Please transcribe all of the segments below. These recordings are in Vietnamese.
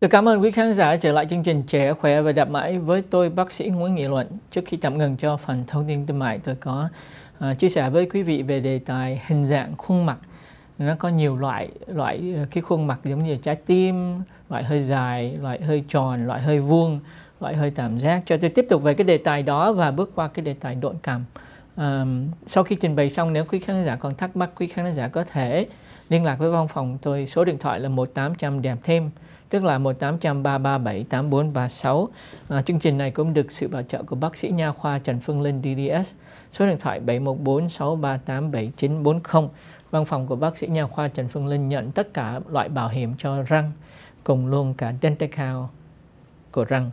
Được cảm ơn quý khán giả trở lại chương trình Trẻ Khỏe và Đạp Mãi với tôi bác sĩ Nguyễn Nghị Luận. Trước khi tạm ngừng cho phần thông tin thương mại tôi có uh, chia sẻ với quý vị về đề tài hình dạng khuôn mặt. Nó có nhiều loại, loại ờ, cái khuôn mặt giống như trái tim, loại hơi dài, loại hơi tròn, loại hơi vuông, loại hơi tam giác. Cho tôi tiếp tục về cái đề tài đó và bước qua cái đề tài độn cảm sau khi trình bày xong nếu quý khán giả còn thắc mắc quý khán giả có thể liên lạc với văn phòng tôi số điện thoại là 1800 đẹp thêm tức là 1800 337 8436 à, chương trình này cũng được sự bảo trợ của bác sĩ nha khoa Trần Phương Linh DDS số điện thoại 714 638 7940 văn phòng của bác sĩ nha khoa Trần Phương Linh nhận tất cả loại bảo hiểm cho răng cùng luôn cả dental care của răng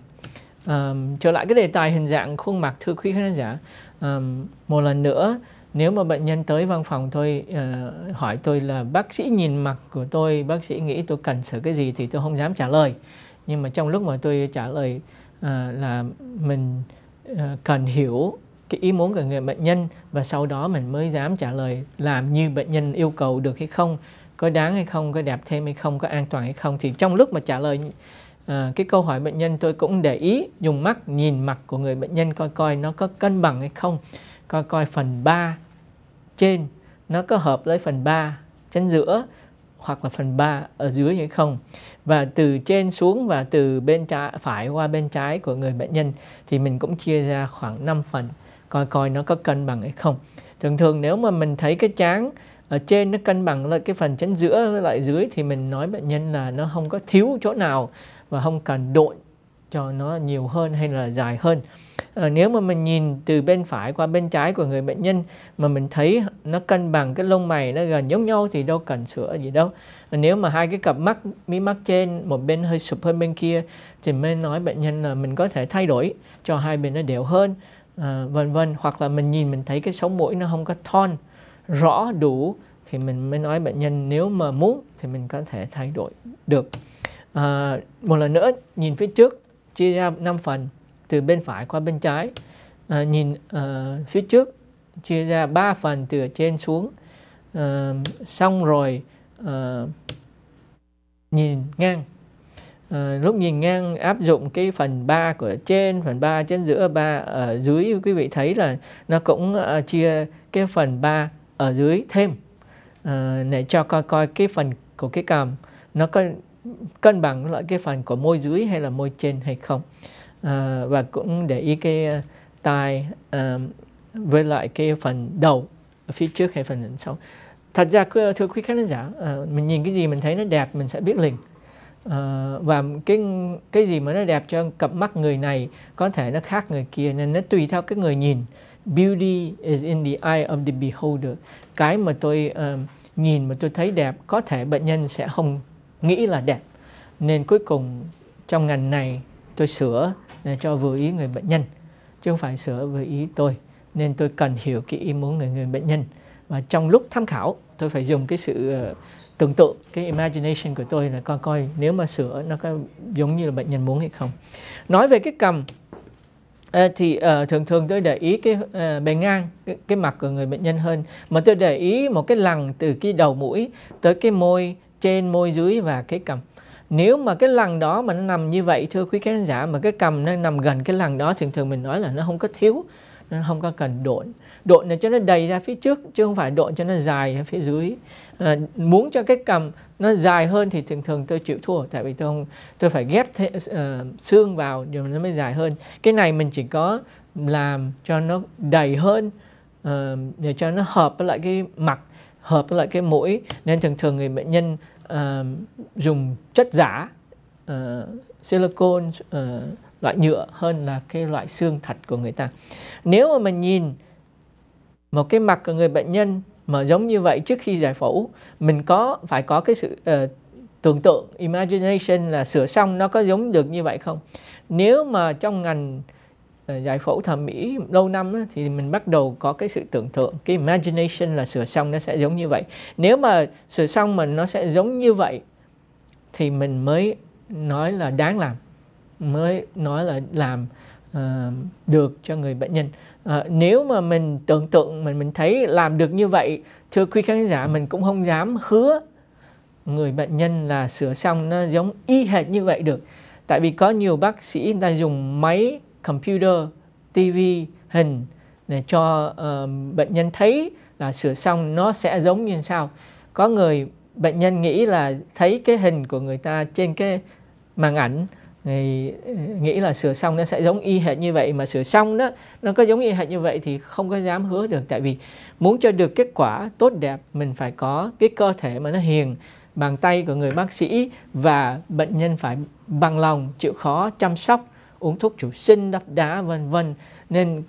um, trở lại cái đề tài hình dạng khuôn mặt thưa quý khán giả um, một lần nữa nếu mà bệnh nhân tới văn phòng tôi uh, hỏi tôi là bác sĩ nhìn mặt của tôi bác sĩ nghĩ tôi cần sửa cái gì thì tôi không dám trả lời nhưng mà trong lúc mà tôi trả lời uh, là mình uh, cần hiểu cái ý muốn của người bệnh nhân và sau đó mình mới dám trả lời làm như bệnh nhân yêu cầu được hay không có đáng hay không có đẹp thêm hay không có an toàn hay không thì trong lúc mà trả lời À, cái câu hỏi bệnh nhân tôi cũng để ý dùng mắt nhìn mặt của người bệnh nhân coi coi nó có cân bằng hay không coi coi phần 3 trên nó có hợp với phần 3 chân giữa hoặc là phần 3 ở dưới hay không và từ trên xuống và từ bên trái phải qua bên trái của người bệnh nhân thì mình cũng chia ra khoảng 5 phần coi coi nó có cân bằng hay không thường thường nếu mà mình thấy cái chán ở trên nó cân bằng là cái phần chân giữa với lại dưới thì mình nói bệnh nhân là nó không có thiếu chỗ nào và không cần đội cho nó nhiều hơn hay là dài hơn à, nếu mà mình nhìn từ bên phải qua bên trái của người bệnh nhân mà mình thấy nó cân bằng cái lông mày nó gần giống nhau thì đâu cần sửa gì đâu à, nếu mà hai cái cặp mắt mí mắt trên một bên hơi sụp hơn bên kia thì mới nói bệnh nhân là mình có thể thay đổi cho hai bên nó đều hơn à, vân vân hoặc là mình nhìn mình thấy cái sống mũi nó không có thon rõ đủ thì mình mới nói bệnh nhân nếu mà muốn thì mình có thể thay đổi được À, một lần nữa nhìn phía trước chia ra 5 phần từ bên phải qua bên trái. À, nhìn à, phía trước chia ra 3 phần từ trên xuống. À, xong rồi à, nhìn ngang. À, lúc nhìn ngang áp dụng cái phần 3 của trên, phần 3 trên giữa, 3 ở dưới quý vị thấy là nó cũng à, chia cái phần 3 ở dưới thêm à, để cho coi coi cái phần của cái cằm nó có cân bằng lại cái phần của môi dưới hay là môi trên hay không à, và cũng để ý cái ờ, tai à, với lại cái phần đầu phía trước hay phần sau thật ra thưa quý khán giả à, mình nhìn cái gì mình thấy nó đẹp mình sẽ biết liền à, và cái cái gì mà nó đẹp cho cặp mắt người này có thể nó khác người kia nên nó tùy theo cái người nhìn beauty is in the eye of the beholder cái mà tôi uh, nhìn mà tôi thấy đẹp có thể bệnh nhân sẽ không nghĩ là đẹp nên cuối cùng trong ngành này tôi sửa để à, cho vừa ý người bệnh nhân chứ không phải sửa vừa ý tôi nên tôi cần hiểu kỹ ý muốn người người bệnh nhân và trong lúc tham khảo tôi phải dùng cái sự ờ, tưởng tượng cái imagination của tôi là coi coi nếu mà sửa nó có giống như là bệnh nhân muốn hay không nói về cái cầm à, thì uh, thường thường tôi để ý cái uh, bề ngang cái, cái mặt của người bệnh nhân hơn mà tôi để ý một cái lằn từ cái đầu mũi tới cái môi trên môi dưới và cái cầm nếu mà cái lằn đó mà nó nằm như vậy thưa quý khán giả mà cái cầm nó nằm gần cái lằn đó thường thường mình nói là nó không có thiếu nó không có cần độn độn là cho nó đầy ra phía trước chứ không phải độn cho nó dài ở phía dưới à, muốn cho cái cầm nó dài hơn thì thường thường tôi chịu thua tại vì tôi không tôi phải ghép thế, uh, xương vào rồi nó mới dài hơn cái này mình chỉ có làm cho nó đầy hơn uh, để cho nó hợp với lại cái mặt hợp với lại cái mũi nên thường thường người bệnh nhân uh, dùng chất giả uh, ờ, silicon uh, ờ, loại nhựa hơn là cái loại xương thật của người ta nếu mà mình nhìn một cái mặt của người bệnh nhân mà giống như vậy trước khi giải phẫu mình có phải có cái sự uh, tưởng tượng imagination là sửa xong nó có giống được như vậy không nếu mà trong ngành Ờ, giải phẫu thẩm mỹ lâu năm thì mình bắt đầu có cái sự tưởng tượng cái imagination là sửa xong nó sẽ giống như vậy nếu mà sửa xong mình nó sẽ giống như vậy thì mình mới nói là đáng làm mới nói là làm uh, được cho người bệnh nhân uh, nếu mà mình tưởng tượng mình mình thấy làm được như vậy thưa quý khán giả mình cũng không dám hứa người bệnh nhân là sửa xong nó giống y hệt như vậy được tại vì có nhiều bác sĩ người ta dùng máy computer, TV, hình để cho uh, bệnh nhân thấy là sửa xong nó sẽ giống như sao. Có người bệnh nhân nghĩ là thấy cái hình của người ta trên cái màn ảnh thì ờ, nghĩ là sửa xong nó sẽ giống y hệt như vậy mà sửa xong đó nó có giống y hệt như vậy thì không có dám hứa được tại vì muốn cho được kết quả tốt đẹp mình phải có cái cơ thể mà nó hiền bàn tay của người bác sĩ và bệnh nhân phải bằng lòng chịu khó chăm sóc uống thuốc chủ sinh đắp đá vân vân nên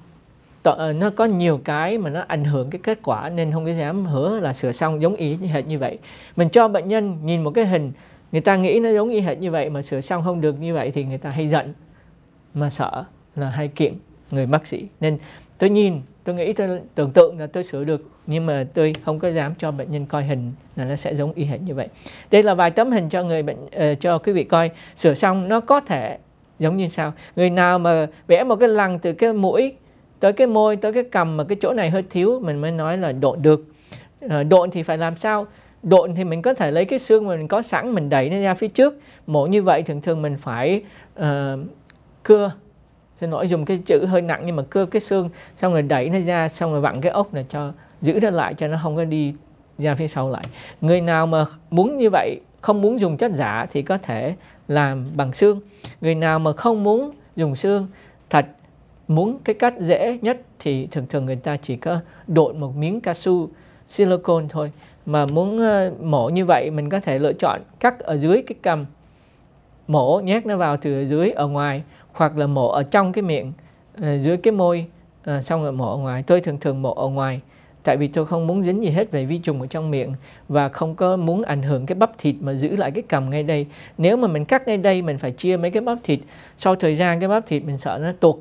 ờ, nó có nhiều cái mà nó ảnh hưởng cái kết quả nên không có dám hứa là sửa xong giống y như hệt như vậy mình cho bệnh nhân nhìn một cái hình người ta nghĩ nó giống y hệt như vậy mà sửa xong không được như vậy thì người ta hay giận mà sợ là hay kiện người bác sĩ nên tôi nhìn tôi nghĩ tôi tưởng tượng là tôi sửa được nhưng mà tôi không có dám cho bệnh nhân coi hình là nó sẽ giống y hệt như vậy đây là vài tấm hình cho người bệnh uh, cho quý vị coi sửa xong nó có thể giống như sao người nào mà vẽ một cái lằn từ cái mũi tới cái môi tới cái cằm mà cái chỗ này hơi thiếu mình mới nói là độn được ờ, độn thì phải làm sao độn thì mình có thể lấy cái xương mà mình có sẵn mình đẩy nó ra phía trước mổ như vậy thường thường mình phải uh, cưa xin lỗi dùng cái chữ hơi nặng nhưng mà cưa cái xương xong rồi đẩy nó ra xong rồi vặn cái ốc này cho giữ nó lại cho nó không có đi ra phía sau lại người nào mà muốn như vậy không muốn dùng chất giả thì có thể làm bằng xương người nào mà không muốn dùng xương thật muốn cái cách dễ nhất thì thường thường người ta chỉ có đội một miếng cao su silicon thôi mà muốn ờ, mổ như vậy mình có thể lựa chọn cắt ở dưới cái cầm mổ nhét nó vào từ dưới ở ngoài hoặc là mổ ở trong cái miệng ờ, dưới cái môi ờ, xong rồi mổ ở ngoài tôi thường thường mổ ở ngoài tại vì tôi không muốn dính gì hết về vi trùng ở trong miệng và không có muốn ảnh hưởng cái bắp thịt mà giữ lại cái cầm ngay đây nếu mà mình cắt ngay đây mình phải chia mấy cái bắp thịt sau thời gian cái bắp thịt mình sợ nó tuột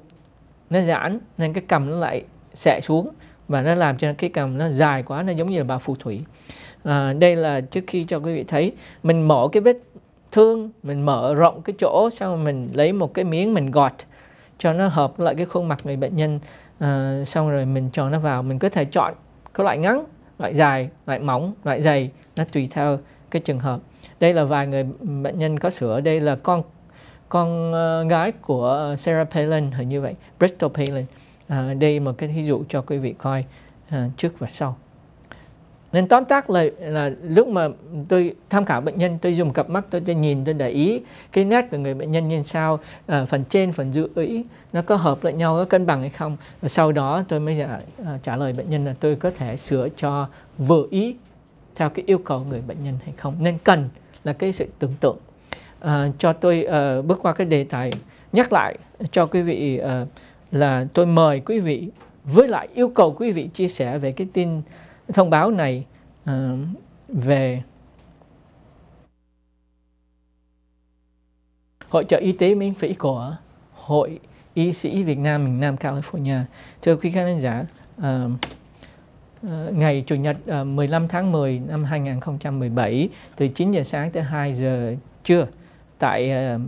nó giãn nên cái cầm nó lại xẹ xuống và nó làm cho cái cầm nó dài quá nó giống như là bà phù thủy à, đây là trước khi cho quý vị thấy mình mở cái vết thương mình mở rộng cái chỗ xong mình lấy một cái miếng mình gọt cho nó hợp lại cái khuôn mặt người bệnh nhân à, xong rồi mình cho nó vào mình có thể chọn có loại ngắn loại dài loại mỏng loại dày nó tùy theo cái trường hợp đây là vài người bệnh nhân có sữa đây là con con ờ, gái của ờ, Sarah Palin hình như vậy Bristol Palin à, đây một cái ví dụ cho quý vị coi à, trước và sau nên tóm tắt là, là lúc mà tôi tham khảo bệnh nhân tôi dùng cặp mắt tôi, tôi nhìn tôi để ý cái nét của người bệnh nhân như sao à, phần trên phần dưới ý nó có hợp lại nhau có cân bằng hay không và sau đó tôi mới trả, ờ, trả lời bệnh nhân là tôi có thể sửa cho vừa ý theo cái yêu cầu người bệnh nhân hay không nên cần là cái sự tưởng tượng à, cho tôi uh, bước qua cái đề tài nhắc lại cho quý vị uh, là tôi mời quý vị với lại yêu cầu quý vị chia sẻ về cái tin thông báo này uh, về hội trợ y tế miễn phí của hội y sĩ Việt Nam miền Nam California. Thưa quý khán giả, uh, uh, ngày chủ nhật uh, 15 tháng 10 năm 2017 từ 9 giờ sáng tới 2 giờ trưa tại uh,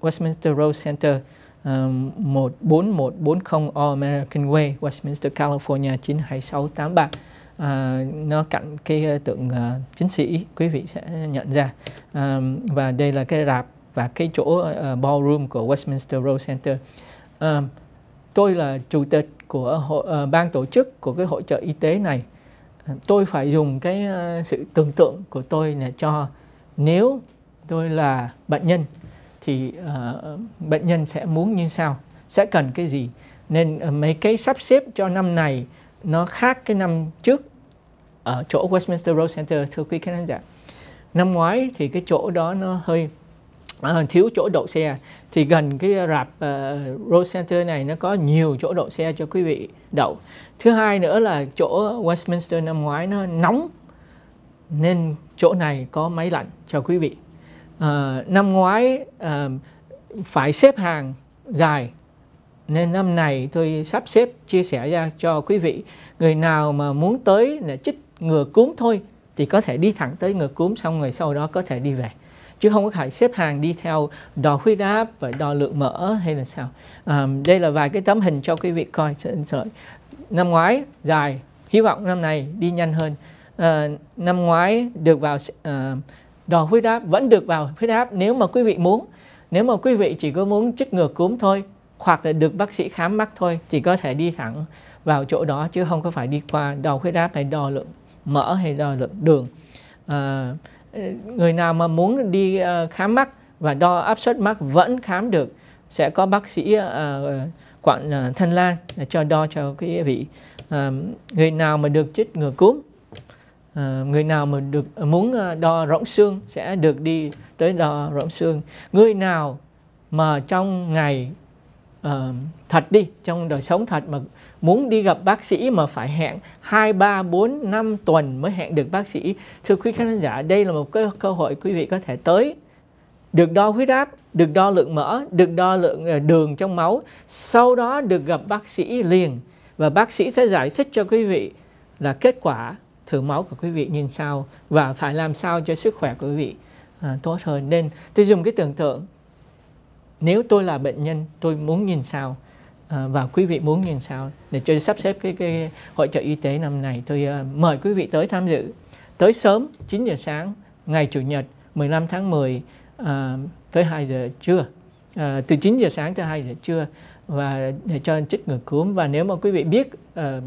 Westminster Road Center um, 14140 All American Way, Westminster, California 92683 à, nó cạnh cái ờ, tượng à, chính sĩ quý vị sẽ nhận ra à, và đây là cái rạp và cái chỗ à, ballroom của Westminster Road Center à, tôi là chủ tịch của hội, à, ban tổ chức của cái hội trợ y tế này tôi phải dùng cái à, sự tưởng tượng của tôi để cho nếu tôi là bệnh nhân thì uh, bệnh nhân sẽ muốn như sao sẽ cần cái gì nên uh, mấy cái sắp xếp cho năm này nó khác cái năm trước ở chỗ Westminster Road Center thưa quý khán giả năm ngoái thì cái chỗ đó nó hơi À, thiếu chỗ đậu xe thì gần cái rạp uh, ờ, road center này nó có nhiều chỗ đậu xe cho quý vị đậu thứ hai nữa là chỗ Westminster năm ngoái nó nóng nên chỗ này có máy lạnh cho quý vị uh, năm ngoái uh, phải xếp hàng dài nên năm này tôi sắp xếp chia sẻ ra cho quý vị người nào mà muốn tới là chích ngừa cúm thôi thì có thể đi thẳng tới ngừa cúm xong rồi sau đó có thể đi về chứ không có phải xếp hàng đi theo đo huyết áp và đo lượng mỡ hay là sao à, đây là vài cái tấm hình cho quý vị coi sợi năm ngoái dài hy vọng năm này đi nhanh hơn à, năm ngoái được vào à, đo huyết áp vẫn được vào huyết áp nếu mà quý vị muốn nếu mà quý vị chỉ có muốn chích ngừa cúm thôi hoặc là được bác sĩ khám mắt thôi thì có thể đi thẳng vào chỗ đó chứ không có phải đi qua đo huyết áp hay đo lượng mỡ hay đo lượng đường à, người nào mà muốn đi à, khám mắt và đo áp suất mắt vẫn khám được sẽ có bác sĩ à, quảng à, Thanh Lan cho đo cho quý vị à, người nào mà được chích ngừa cúm À, người nào mà được à, muốn đo rỗng xương sẽ được đi tới đo rỗng xương người nào mà trong ngày Ờ, thật đi trong đời sống thật mà muốn đi gặp bác sĩ mà phải hẹn 2, 3, 4, 5 tuần mới hẹn được bác sĩ thưa quý khán giả đây là một cái cơ hội quý vị có thể tới được đo huyết áp được đo lượng mỡ được đo lượng ờ, đường trong máu sau đó được gặp bác sĩ liền và bác sĩ sẽ giải thích cho quý vị là kết quả thử máu của quý vị như sao và phải làm sao cho sức khỏe của quý vị à, tốt hơn nên tôi dùng cái tưởng tượng nếu tôi là bệnh nhân tôi muốn nhìn sao à, và quý vị muốn nhìn sao để cho sắp xếp cái, cái hội trợ y tế năm này tôi à, mời quý vị tới tham dự tới sớm 9 giờ sáng ngày chủ nhật 15 tháng 10 à, tới 2 giờ trưa từ 9 giờ sáng tới 2 giờ trưa và để cho chích ngừa cúm và nếu mà quý vị biết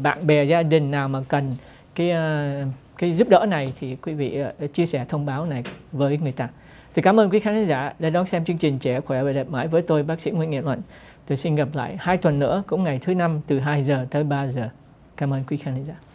bạn bè gia đình nào mà cần cái cái giúp đỡ này thì quý vị chia sẻ thông báo này với người ta thì cảm ơn quý khán giả đã đón xem chương trình Trẻ khỏe và đẹp mãi với tôi bác sĩ Nguyễn Nghệ Luận. Tôi xin gặp lại hai tuần nữa cũng ngày thứ năm từ 2 giờ tới 3 giờ. Cảm ơn quý khán giả.